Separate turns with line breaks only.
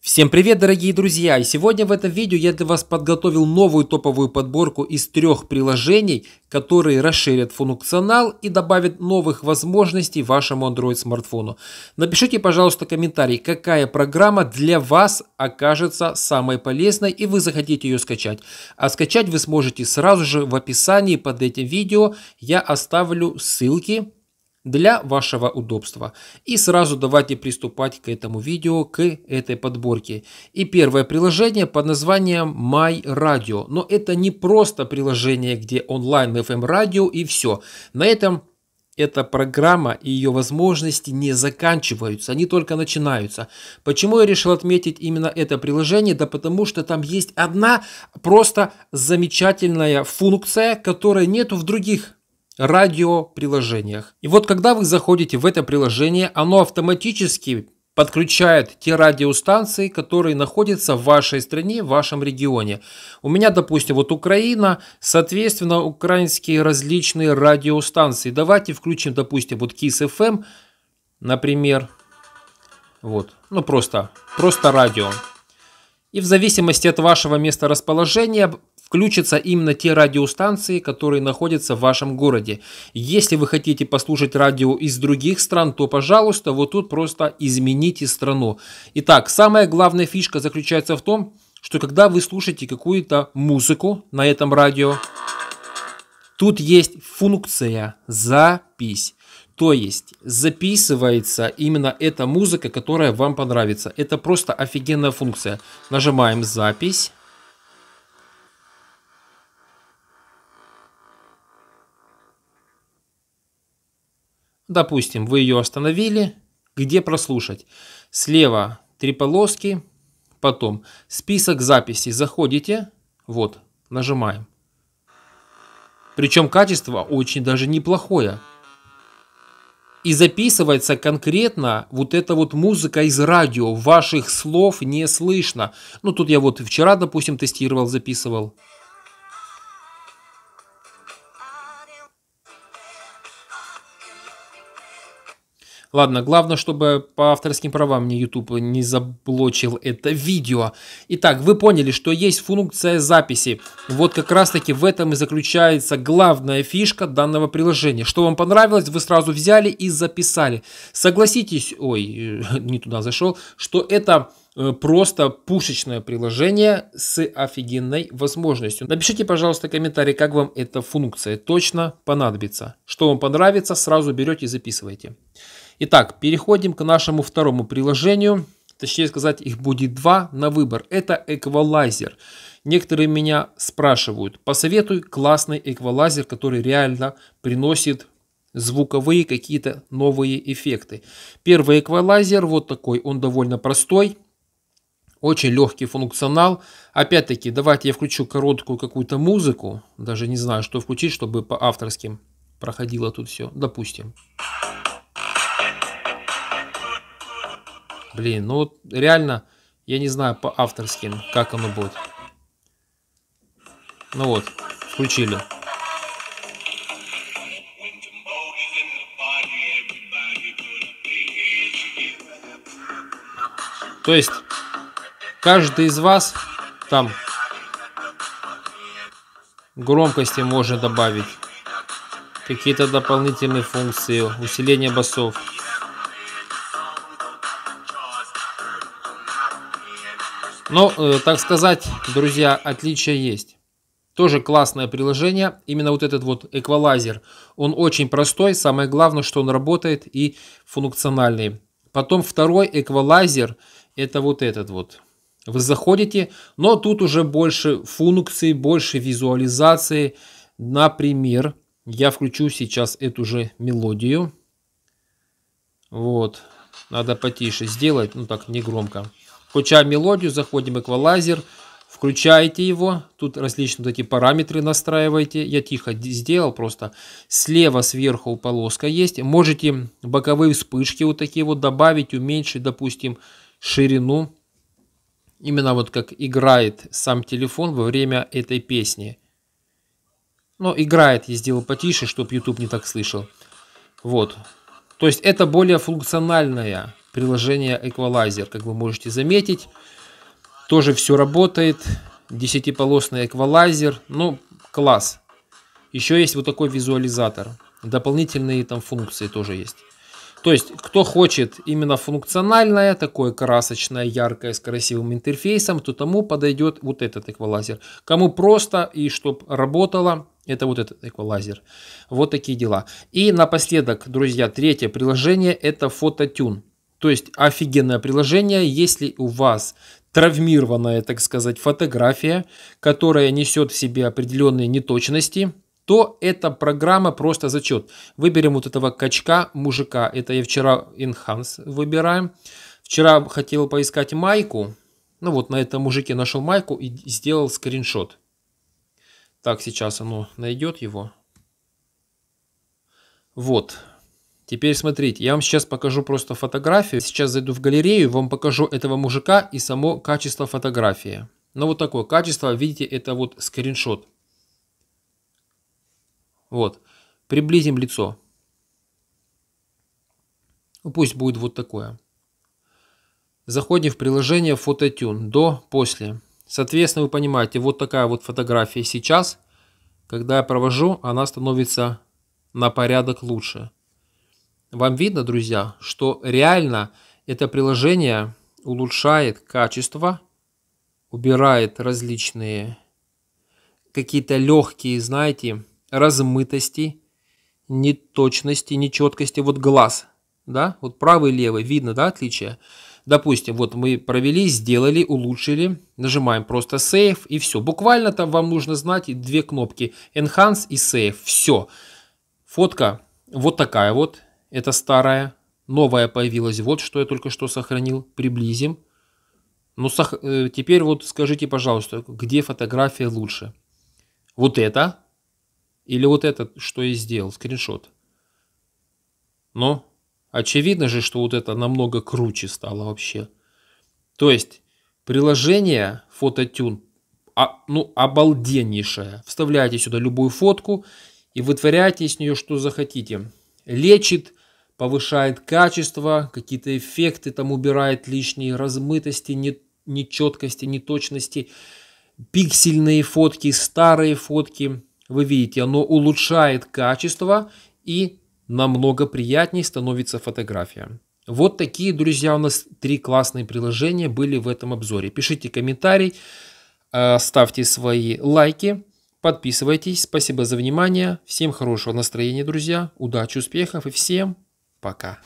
Всем привет, дорогие друзья! И сегодня в этом видео я для вас подготовил новую топовую подборку из трех приложений, которые расширят функционал и добавят новых возможностей вашему Android смартфону. Напишите, пожалуйста, комментарий, какая программа для вас окажется самой полезной и вы захотите ее скачать. А скачать вы сможете сразу же в описании под этим видео. Я оставлю ссылки для вашего удобства. И сразу давайте приступать к этому видео, к этой подборке. И первое приложение под названием My Radio. Но это не просто приложение, где онлайн FM эм радио и все. На этом эта программа и ее возможности не заканчиваются, они только начинаются. Почему я решил отметить именно это приложение? Да потому что там есть одна просто замечательная функция, которой нету в других радиоприложениях. И вот когда вы заходите в это приложение, оно автоматически подключает те радиостанции, которые находятся в вашей стране, в вашем регионе. У меня, допустим, вот Украина, соответственно, украинские различные радиостанции. Давайте включим, допустим, вот KISS-FM, например. Вот, ну просто, просто радио. И в зависимости от вашего места расположения включатся именно те радиостанции, которые находятся в вашем городе. Если вы хотите послушать радио из других стран, то, пожалуйста, вот тут просто измените страну. Итак, самая главная фишка заключается в том, что когда вы слушаете какую-то музыку на этом радио, тут есть функция «запись». То есть записывается именно эта музыка, которая вам понравится. Это просто офигенная функция. Нажимаем «Запись». Допустим, вы ее остановили. Где прослушать? Слева три полоски. Потом список записей. Заходите. Вот, нажимаем. Причем качество очень даже неплохое. И записывается конкретно вот эта вот музыка из радио. Ваших слов не слышно. Ну, тут я вот вчера, допустим, тестировал, записывал. Ладно, главное, чтобы по авторским правам мне YouTube не заблочил это видео. Итак, вы поняли, что есть функция записи. Вот как раз таки в этом и заключается главная фишка данного приложения. Что вам понравилось, вы сразу взяли и записали. Согласитесь, ой, не туда зашел, что это э, просто пушечное приложение с офигенной возможностью. Напишите, пожалуйста, комментарий, как вам эта функция точно понадобится. Что вам понравится, сразу берете и записываете. Итак, переходим к нашему второму приложению. Точнее сказать, их будет два на выбор. Это эквалайзер. Некоторые меня спрашивают, посоветуй классный эквалайзер, который реально приносит звуковые какие-то новые эффекты. Первый эквалайзер вот такой, он довольно простой. Очень легкий функционал. Опять-таки, давайте я включу короткую какую-то музыку. Даже не знаю, что включить, чтобы по авторским проходило тут все. Допустим. Допустим. Блин, ну вот реально, я не знаю по авторским, как оно будет. Ну вот, включили. То есть, каждый из вас там громкости можно добавить. Какие-то дополнительные функции, усиление басов. Но, э, так сказать, друзья, отличия есть. Тоже классное приложение, именно вот этот вот эквалайзер. Он очень простой, самое главное, что он работает и функциональный. Потом второй эквалайзер, это вот этот вот. Вы заходите, но тут уже больше функций, больше визуализации. Например, я включу сейчас эту же мелодию. Вот, надо потише сделать, ну так, не громко. Включаем мелодию, заходим в эквалайзер, включаете его. Тут различные вот эти параметры настраиваете. Я тихо сделал просто. Слева сверху полоска есть. Можете боковые вспышки вот такие вот добавить, уменьшить, допустим, ширину. Именно вот как играет сам телефон во время этой песни. Но играет, я сделал потише, чтобы YouTube не так слышал. Вот. То есть это более функциональная приложение Equalizer, как вы можете заметить. Тоже все работает. Десятиполосный эквалайзер. Ну, класс. Еще есть вот такой визуализатор. Дополнительные там функции тоже есть. То есть, кто хочет именно функциональное, такое красочное, яркое, с красивым интерфейсом, то тому подойдет вот этот эквалайзер. Кому просто и чтобы работало, это вот этот эквалайзер. Вот такие дела. И напоследок, друзья, третье приложение это Phototune. То есть офигенное приложение, если у вас травмированная, так сказать, фотография, которая несет в себе определенные неточности, то эта программа просто зачет. Выберем вот этого качка, мужика. Это я вчера Enhance выбираем. Вчера хотел поискать майку. Ну вот на этом мужике нашел майку и сделал скриншот. Так, сейчас оно найдет его. Вот, Теперь смотрите, я вам сейчас покажу просто фотографию. Сейчас зайду в галерею, вам покажу этого мужика и само качество фотографии. Ну вот такое качество, видите, это вот скриншот. Вот, приблизим лицо. Ну, пусть будет вот такое. Заходим в приложение Phototune до, после. Соответственно, вы понимаете, вот такая вот фотография сейчас. Когда я провожу, она становится на порядок лучше. Вам видно, друзья, что реально это приложение улучшает качество, убирает различные какие-то легкие, знаете, размытости, неточности, нечеткости. Вот глаз, да, вот правый левый, видно, да, отличие. Допустим, вот мы провели, сделали, улучшили, нажимаем просто Save и все. Буквально там вам нужно знать две кнопки Enhance и Save. Все. Фотка вот такая вот это старая. Новая появилась. Вот что я только что сохранил. Приблизим. Ну, сох... Э, теперь вот скажите, пожалуйста, где фотография лучше? Вот это? Или вот это, что я сделал? Скриншот. Но очевидно же, что вот это намного круче стало вообще. То есть приложение Фототюн, а, ну, обалденнейшее. Вставляете сюда любую фотку и вытворяете с нее что захотите. Лечит повышает качество, какие-то эффекты там убирает лишние, размытости, нечеткости, неточности, пиксельные фотки, старые фотки. Вы видите, оно улучшает качество и намного приятнее становится фотография. Вот такие, друзья, у нас три классные приложения были в этом обзоре. Пишите комментарий, э, ставьте свои лайки, подписывайтесь. Спасибо за внимание. Всем хорошего настроения, друзья. Удачи, успехов и всем Пока.